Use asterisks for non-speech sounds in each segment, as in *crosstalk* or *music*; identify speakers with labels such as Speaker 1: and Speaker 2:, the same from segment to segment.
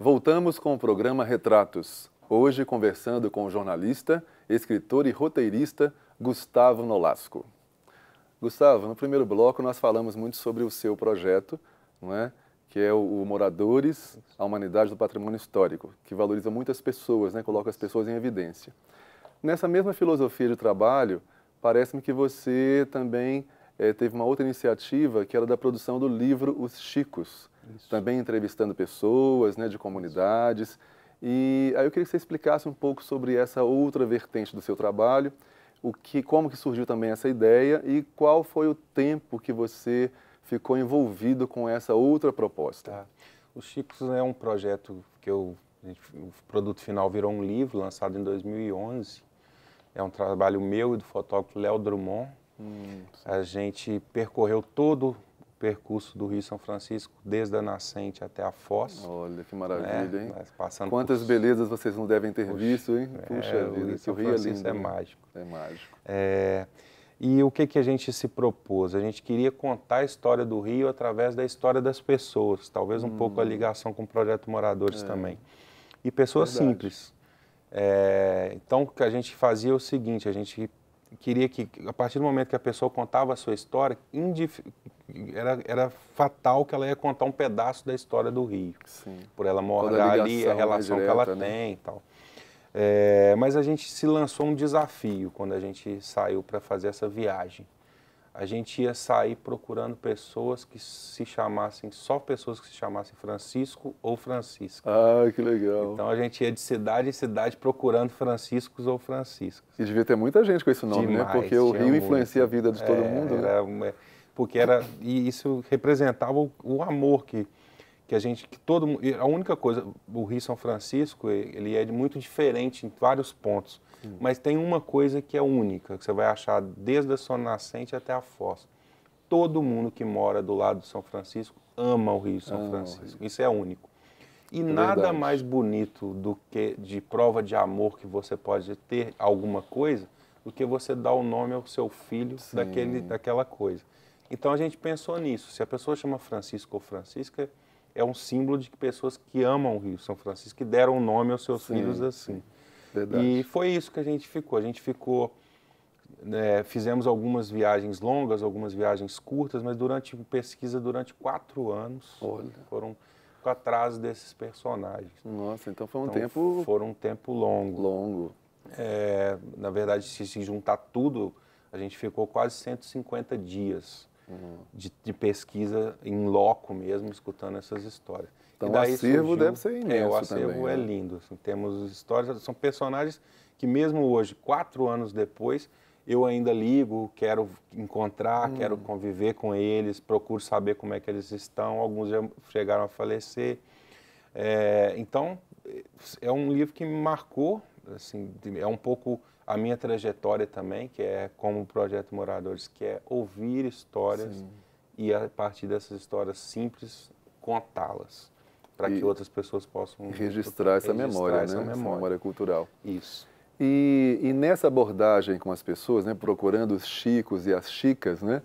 Speaker 1: Voltamos com o programa Retratos. Hoje conversando com o jornalista, escritor e roteirista Gustavo Nolasco. Gustavo, no primeiro bloco nós falamos muito sobre o seu projeto, não é? que é o, Moradores, a Humanidade do Patrimônio Histórico, que valoriza muitas pessoas, né? coloca as pessoas em evidência. Nessa mesma filosofia de trabalho, parece-me que você também é, teve uma outra iniciativa que era da produção do livro Os Chicos, isso. também entrevistando pessoas né, de comunidades. E aí eu queria que você explicasse um pouco sobre essa outra vertente do seu trabalho, o que, como que surgiu também essa ideia e qual foi o tempo que
Speaker 2: você ficou envolvido com essa outra proposta. Tá. O Chicos é um projeto que eu, o produto final virou um livro lançado em 2011. É um trabalho meu e do fotógrafo Léo Drummond. Hum, a gente percorreu todo percurso do Rio São Francisco, desde a nascente até a foz. Olha, que maravilha, né? hein? Quantas por... belezas vocês não devem ter Puxa, visto, hein? É, Puxa é, vida, o Rio, São Francisco é, lindo, é mágico. É mágico. É... E o que, que a gente se propôs? A gente queria contar a história do Rio através da história das pessoas, talvez um hum. pouco a hum. ligação com o Projeto Moradores é. também. E pessoas Verdade. simples. É, então, o que a gente fazia é o seguinte, a gente queria que, a partir do momento que a pessoa contava a sua história, era, era fatal que ela ia contar um pedaço da história do Rio. Sim. Por ela morar a ali, a relação direta, que ela né? tem e tal. É, mas a gente se lançou um desafio quando a gente saiu para fazer essa viagem. A gente ia sair procurando pessoas que se chamassem, só pessoas que se chamassem Francisco ou Francisca. Ah, que legal. Então a gente ia de cidade em cidade procurando Franciscos ou Franciscas. E devia ter muita gente com esse nome, né? Demais, né? Porque o Rio muito. influencia a vida de todo é, mundo. Né? Era é, porque era e isso representava o, o amor que que a gente que todo a única coisa o Rio São Francisco ele é muito diferente em vários pontos hum. mas tem uma coisa que é única que você vai achar desde a sua nascente até a foz todo mundo que mora do lado de São Francisco ama o Rio São ah, Francisco Rio. isso é único e é nada verdade. mais bonito do que de prova de amor que você pode ter alguma coisa do que você dar o nome ao seu filho Sim. daquele daquela coisa então a gente pensou nisso. Se a pessoa chama Francisco ou Francisca, é um símbolo de que pessoas que amam o Rio São Francisco e deram o nome aos seus sim, filhos assim. Verdade. E foi isso que a gente ficou. A gente ficou. Né, fizemos algumas viagens longas, algumas viagens curtas, mas durante pesquisa durante quatro anos. Olha. Foram atrás desses personagens. Nossa, então foi um então, tempo. Foi um tempo longo. Longo. É, na verdade, se, se juntar tudo, a gente ficou quase 150 dias uhum. de, de, pesquisa em loco mesmo, escutando essas histórias. Então, daí o acervo surgiu, deve ser imenso. É, o acervo também, né? é lindo. Assim, temos histórias, são personagens que, mesmo hoje, quatro anos depois, eu ainda ligo, quero encontrar, hum. quero conviver com eles, procuro saber como é que eles estão. Alguns já chegaram a falecer. É, então, é um livro que me marcou, assim, é um pouco a minha trajetória também, que é como projeto Moradores, que é ouvir histórias Sim. e a partir dessas histórias simples contá-las para que outras pessoas possam registrar essa registrar memória, essa né? Memória. Essa memória cultural.
Speaker 1: Isso. E, e, nessa abordagem com as pessoas, né, procurando os chicos e as chicas, né,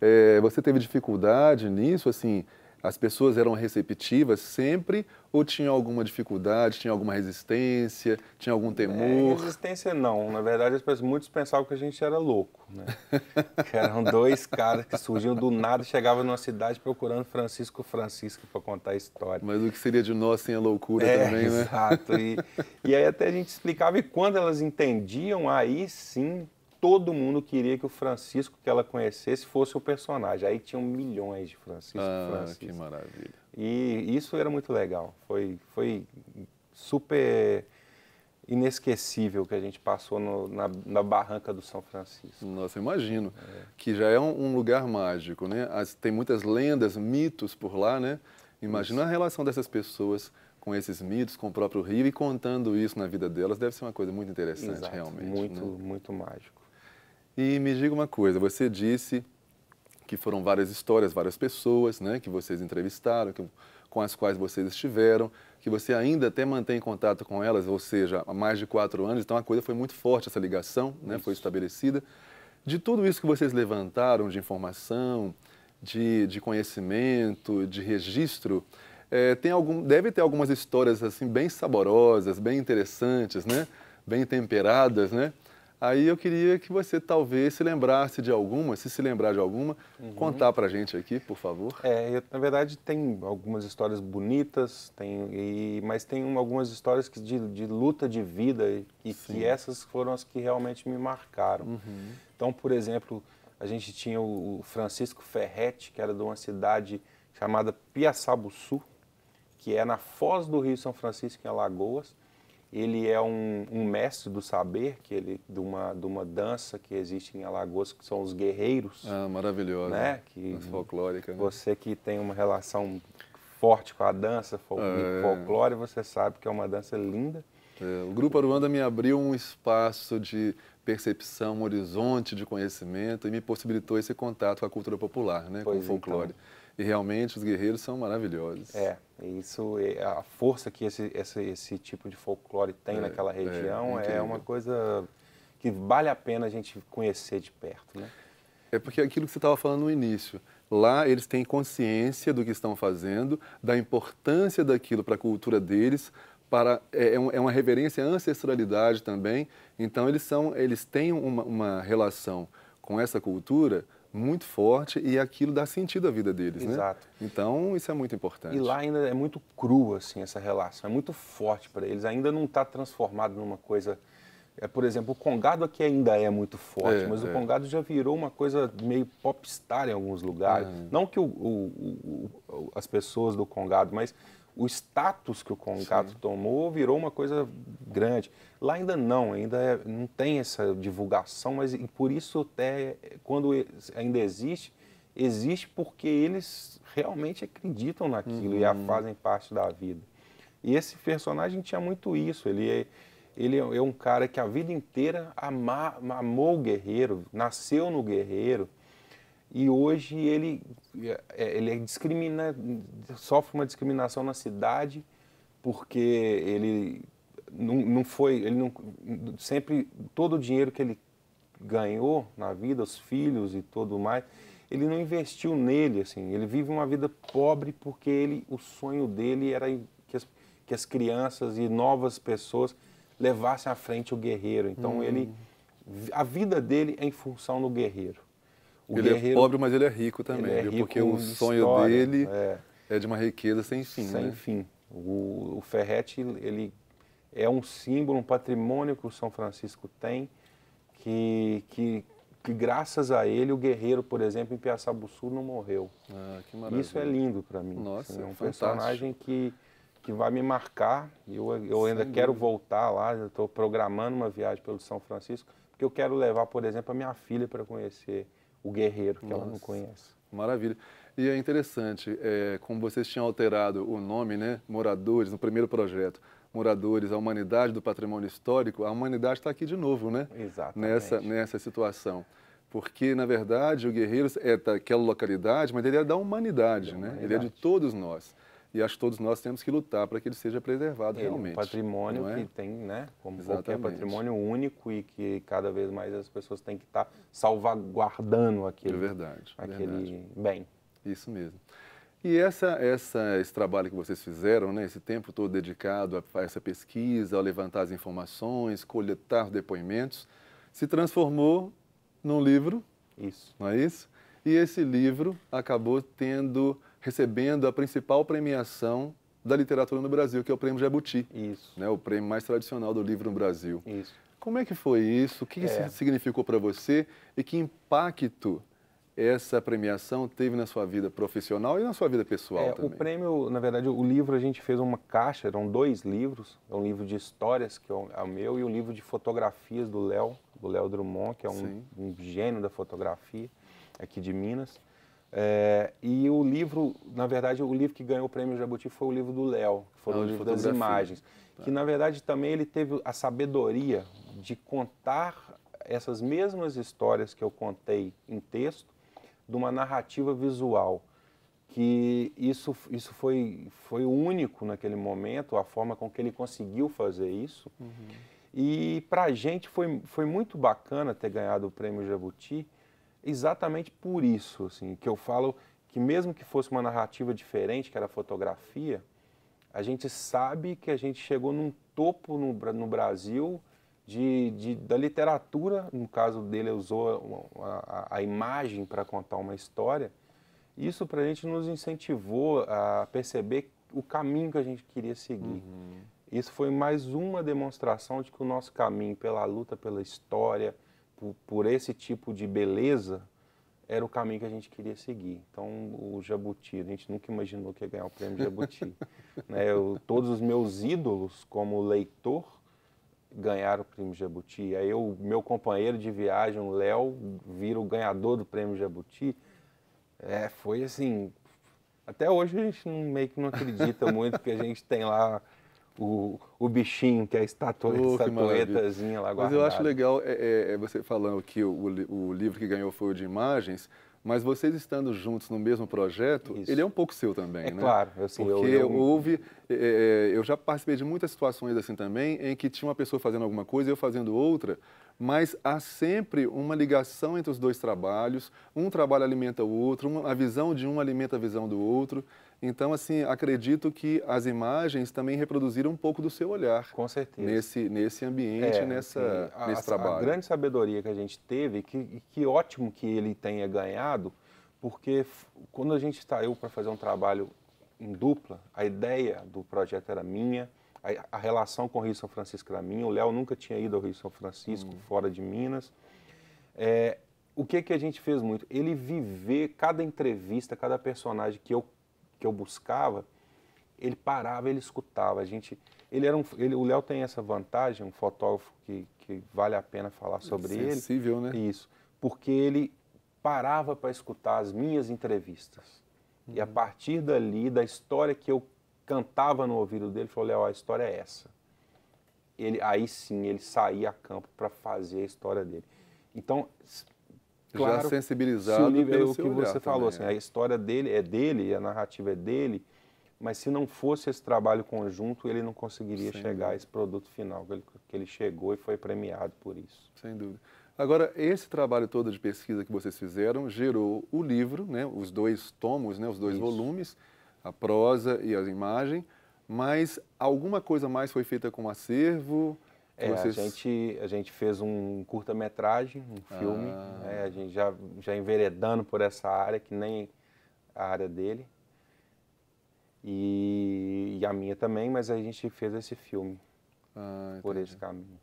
Speaker 1: é, você teve dificuldade nisso, assim, as pessoas eram receptivas sempre ou tinha alguma dificuldade, tinha alguma resistência, tinha algum é, temor? É,
Speaker 2: resistência não. Na verdade, as pessoas muitos pensavam que a gente era louco, né? *laughs* que eram dois caras que surgiam do nada, chegavam numa cidade procurando Francisco Francisco para contar a história. Mas o que seria de nós sem a loucura é, também, né? Exato. E, e aí até a gente explicava e quando elas entendiam, aí sim todo mundo queria que o Francisco que ela conhecesse fosse o personagem. Aí tinham milhões de Francisco. Ah, Francisco. que maravilha. E isso era muito legal. Foi, foi super inesquecível que a gente passou no, na, na, barranca do São Francisco. Nossa, imagino. É. Que já é um, um lugar mágico, né?
Speaker 1: As, tem muitas lendas, mitos por lá, né? Imagina a relação dessas pessoas com esses mitos, com o próprio rio e contando isso na vida delas deve ser uma coisa muito interessante, Exato, realmente. Muito, né? muito mágico. E me diga uma coisa, você disse que foram várias histórias, várias pessoas né, que vocês entrevistaram, que, com as quais vocês estiveram, que você ainda até mantém contato com elas, ou seja, há mais de quatro anos, então a coisa foi muito forte, essa ligação né, foi estabelecida. De tudo isso que vocês levantaram de informação, de, de conhecimento, de registro, é, tem algum, deve ter algumas histórias assim bem saborosas, bem interessantes, né? bem temperadas, né? Aí eu queria que você talvez se lembrasse de alguma, se se lembrar de alguma, uhum. contar para
Speaker 2: gente aqui, por favor. É, eu, na verdade tem algumas histórias bonitas, tem, e, mas tem algumas histórias que de, de luta de vida e, que essas foram as que realmente me marcaram. Uhum. Então, por exemplo, a gente tinha o, o Francisco Ferretti, que era de uma cidade chamada Piaçabuçu, que é na foz do Rio São Francisco, em Alagoas, ele é um, um, mestre do saber, que ele de uma, de uma dança que existe em Alagoas, que são os guerreiros. Ah, maravilhosa. Né? Que é folclórica. Né? Você que tem uma relação forte com a dança fol é. folclore, você sabe que é uma dança linda. É, o Grupo
Speaker 1: Aruanda me abriu um espaço de percepção, um horizonte de conhecimento e me possibilitou esse contato com a cultura popular, né, pois com o folclore. Então. E realmente os guerreiros são maravilhosos. É, isso, é, a força
Speaker 2: que esse, esse, esse tipo de folclore tem é, naquela é, região é, é uma coisa que vale a pena a gente conhecer de perto, né? É porque aquilo que você estava falando no início,
Speaker 1: lá eles têm consciência do que estão fazendo, da importância daquilo para a cultura deles, para, é, é, é, uma reverência à ancestralidade também. Então eles são, eles têm uma, uma relação com essa cultura muito forte e aquilo dá sentido à vida deles, Exato. né? Exato. Então, isso é muito importante.
Speaker 2: E lá ainda é muito cru, assim, essa relação, é muito forte para eles, ainda não está transformado numa coisa... É, por exemplo, o Congado aqui ainda é muito forte, é, mas é. o Congado já virou uma coisa meio popstar em alguns lugares. É. Não que o, o, o, as pessoas do Congado, mas o status que o Congato Sim. tomou virou uma coisa grande. Lá ainda não, ainda é, não tem essa divulgação, mas por isso até quando ainda existe, existe porque eles realmente acreditam naquilo uhum. e a uhum. fazem parte da vida. E esse personagem tinha muito isso, ele é, ele é, é um cara que a vida inteira ama, amou o guerreiro, nasceu no guerreiro, e hoje ele, é, ele é discrimina, sofre uma discriminação na cidade porque ele não, não foi, ele não, sempre todo o dinheiro que ele ganhou na vida, os filhos e tudo mais, ele não investiu nele, assim, ele vive uma vida pobre porque ele, o sonho dele era que as, que as crianças e novas pessoas levassem à frente o guerreiro. Então hum. ele, a vida dele é em função do guerreiro. O ele é guerreiro, é pobre, mas ele é rico também, é rico porque o sonho história, dele é. é. de uma riqueza sem fim. Sem né? fim. O, o Ferrete, ele é um símbolo, um patrimônio que o São Francisco tem, que, que, que graças a ele o guerreiro, por exemplo, em Piaçabuçu não morreu. Ah, Isso é lindo para mim. Nossa, assim, é um fantástico. personagem que, que vai me marcar. Eu, eu ainda quero voltar lá, estou programando uma viagem pelo São Francisco, porque eu quero levar, por exemplo, a minha filha para conhecer o guerreiro que Nossa. ela não conhece. Maravilha.
Speaker 1: E é interessante, é, como vocês tinham alterado o nome, né? Moradores, no primeiro projeto, Moradores, a Humanidade do Patrimônio Histórico, a humanidade está aqui de novo, né? Exatamente. Nessa, nessa situação. Porque, na verdade, o guerreiro é daquela localidade, mas ele é da humanidade, da né? Humanidade. Ele é de todos nós. E acho que todos nós temos que lutar para que ele seja preservado é, realmente. Um patrimônio é? que
Speaker 2: tem, né? Como Exatamente. qualquer patrimônio único e que cada vez mais as pessoas têm que estar tá salvaguardando aquele, é verdade, é aquele verdade. bem.
Speaker 1: Isso mesmo. E essa, essa, esse trabalho que vocês fizeram, né, esse tempo todo dedicado a, a essa pesquisa, a levantar as informações, coletar depoimentos, se transformou num livro. Isso. Não é isso? E esse livro acabou tendo recebendo a principal premiação da literatura no Brasil, que é o Prêmio Jabuti. Isso. Né, o prêmio mais tradicional do livro no Brasil. Isso. Como é que foi isso? O que, é. que significou para você e que impacto essa premiação teve na sua vida profissional e na sua vida pessoal é, também? O
Speaker 2: prêmio, na verdade, o livro a gente fez uma caixa, eram dois livros, é um livro de histórias, que é o, é o meu, e um livro de fotografias do Léo, do Léo Drummond, que é um, um gênio da fotografia aqui de Minas. É, e o livro, na verdade, o livro que ganhou o prêmio Jabuti foi o livro do Léo, que foi ah, o livro das imagens. Tá. Que, na verdade, também ele teve a sabedoria de contar essas mesmas histórias que eu contei em texto, de uma narrativa visual. Que isso, isso foi, foi único naquele momento, a forma com que ele conseguiu fazer isso. Uhum. E para a gente foi, foi muito bacana ter ganhado o prêmio Jabuti, exatamente por isso, assim, que eu falo que mesmo que fosse uma narrativa diferente, que era a fotografia, a gente sabe que a gente chegou num topo no, no Brasil de, de, da literatura, no caso dele usou a, a, a imagem para contar uma história, isso para a gente nos incentivou a perceber o caminho que a gente queria seguir. Uhum. Isso foi mais uma demonstração de que o nosso caminho pela luta, pela história, por, esse tipo de beleza, era o caminho que a gente queria seguir. Então, o Jabuti, a gente nunca imaginou que ia ganhar o prêmio Jabuti. *laughs* né, eu, todos os meus ídolos, como leitor, ganharam o prêmio Jabuti. Aí, o meu companheiro de viagem, o Léo, vira o ganhador do prêmio Jabuti. É, foi assim. Até hoje a gente não, meio que não acredita muito, porque a gente tem lá o, o bichinho, que é a estatu oh, lá guardada. Mas eu acho
Speaker 1: legal é, é, é, você falando que o, o livro que ganhou foi o de imagens, mas vocês estando juntos no mesmo projeto, Isso. ele é um pouco seu também, é né? Claro, assim, porque eu, eu... houve, é, é, é, eu já participei de muitas situações assim também, em que tinha uma pessoa fazendo alguma coisa e eu fazendo outra, mas há sempre uma ligação entre os dois trabalhos, um trabalho alimenta o outro, uma, a visão de um alimenta a visão do outro. Então, assim, acredito que as imagens também reproduziram um pouco do seu olhar. Com
Speaker 2: certeza. Nesse, nesse ambiente, é, nessa, nesse trabalho. A grande sabedoria que a gente teve, que, que ótimo que ele tenha ganhado, porque quando a gente saiu para fazer um trabalho em dupla, a ideia do projeto era minha, a, a, relação com o Rio São Francisco era minha, o Léo nunca tinha ido ao Rio São Francisco, hum. fora de Minas. É, o que, que a gente fez muito? Ele viver cada entrevista, cada personagem que eu que eu buscava, ele parava, ele escutava. A gente, ele era um, ele, o Léo tem essa vantagem, um fotógrafo que, que vale a pena falar sobre Sensível, ele. Sensível, né? Isso, porque ele parava para escutar as minhas entrevistas. Uhum. E a uhum. partir dali, da história que eu cantava no ouvido dele, falou: Léo, a história é essa. Ele, aí sim, ele saía a campo para fazer a história dele. Então, claro, já sensibilizado. Se o livro é o que você falou, também, assim, é. a história dele é dele, a narrativa é dele, mas se não fosse esse trabalho conjunto, ele não conseguiria Sem chegar dúvida. a esse produto final que ele, que ele chegou e foi premiado por isso. Sem dúvida.
Speaker 1: Agora, esse trabalho todo de pesquisa que vocês fizeram gerou o livro, né, os dois tomos, né, os dois isso. volumes, a prosa e a imagem, mas alguma coisa mais foi feita com o acervo?
Speaker 2: É, Vocês... a, gente, a gente fez um curta-metragem, um filme, ah. né? a gente já, já enveredando por essa área, que nem a área dele. E, e a minha também, mas a gente fez esse filme ah, por esse caminho.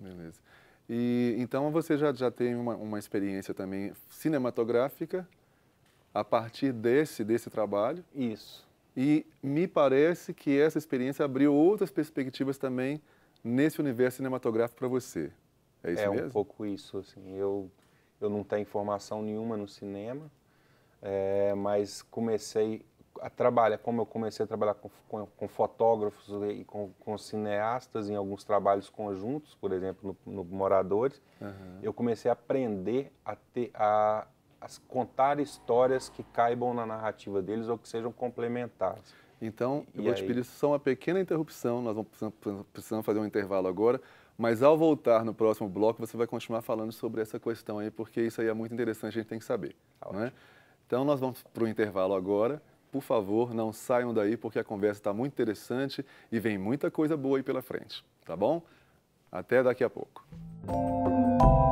Speaker 2: Beleza. E
Speaker 1: então você já, já tem uma, uma experiência também cinematográfica a partir desse, desse trabalho. Isso. E me parece que essa experiência abriu outras perspectivas também nesse
Speaker 2: universo cinematográfico para você. É isso é mesmo? É um pouco isso. Assim, eu, eu não tenho formação nenhuma no cinema, é, mas comecei a trabalhar, como eu comecei a trabalhar com, com, com fotógrafos e com, com, cineastas em alguns trabalhos conjuntos, por exemplo, no, no Moradores, uhum. eu comecei a aprender a, ter, a, a contar histórias que caibam na narrativa deles ou que sejam complementares. Então, eu vou aí? te pedir
Speaker 1: só uma pequena interrupção, nós vamos precisamos fazer um intervalo agora, mas ao voltar no próximo bloco, você vai continuar falando sobre essa questão aí, porque isso aí é muito interessante, a gente tem que saber. Tá né? Então, nós vamos para o intervalo agora. Por favor, não saiam daí, porque a conversa está muito interessante e vem muita coisa boa aí pela frente, tá bom? Até daqui a pouco.